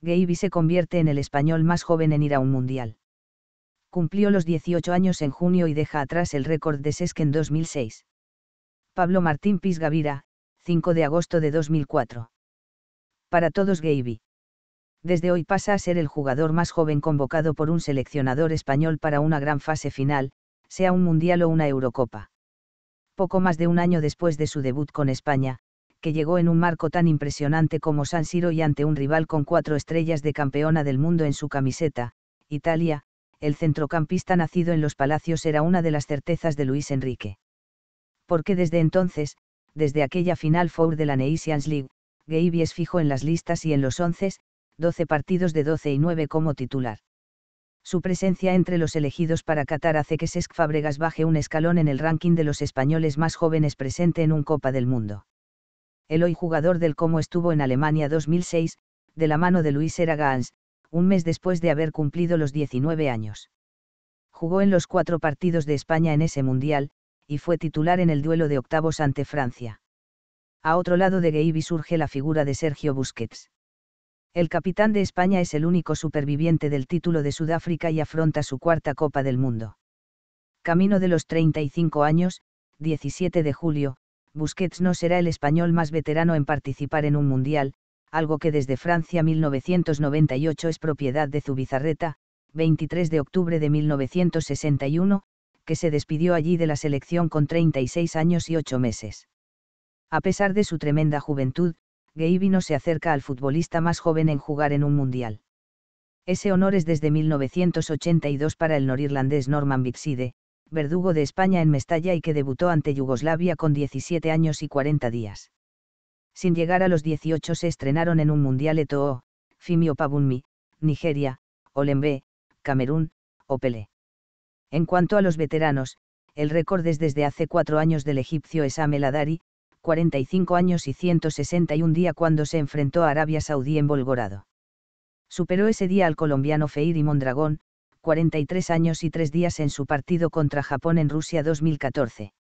Gaby se convierte en el español más joven en ir a un mundial. Cumplió los 18 años en junio y deja atrás el récord de Sesc en 2006. Pablo Martín Pizgavira, Gavira, 5 de agosto de 2004. Para todos Gaby. Desde hoy pasa a ser el jugador más joven convocado por un seleccionador español para una gran fase final, sea un mundial o una Eurocopa. Poco más de un año después de su debut con España, que llegó en un marco tan impresionante como San Siro y ante un rival con cuatro estrellas de campeona del mundo en su camiseta, Italia, el centrocampista nacido en los Palacios era una de las certezas de Luis Enrique. Porque desde entonces, desde aquella final four de la Nations League, Gaby es fijo en las listas y en los once, 12 partidos de 12 y 9 como titular. Su presencia entre los elegidos para Qatar hace que Sesc Fábregas baje un escalón en el ranking de los españoles más jóvenes presente en un Copa del Mundo el hoy jugador del Como estuvo en Alemania 2006, de la mano de Luis Eragans, un mes después de haber cumplido los 19 años. Jugó en los cuatro partidos de España en ese mundial, y fue titular en el duelo de octavos ante Francia. A otro lado de Gaby surge la figura de Sergio Busquets. El capitán de España es el único superviviente del título de Sudáfrica y afronta su cuarta Copa del Mundo. Camino de los 35 años, 17 de julio, Busquets no será el español más veterano en participar en un mundial, algo que desde Francia 1998 es propiedad de Zubizarreta, 23 de octubre de 1961, que se despidió allí de la selección con 36 años y 8 meses. A pesar de su tremenda juventud, Gaby no se acerca al futbolista más joven en jugar en un mundial. Ese honor es desde 1982 para el norirlandés Norman Bixide, verdugo de España en Mestalla y que debutó ante Yugoslavia con 17 años y 40 días. Sin llegar a los 18 se estrenaron en un Mundial Eto'o, Fimio Pabunmi, Nigeria, Olembe, Camerún, Opele. En cuanto a los veteranos, el récord es desde hace cuatro años del egipcio Esam El 45 años y 161 día cuando se enfrentó a Arabia Saudí en Volgorado. Superó ese día al colombiano y Mondragón, 43 años y 3 días en su partido contra Japón en Rusia 2014.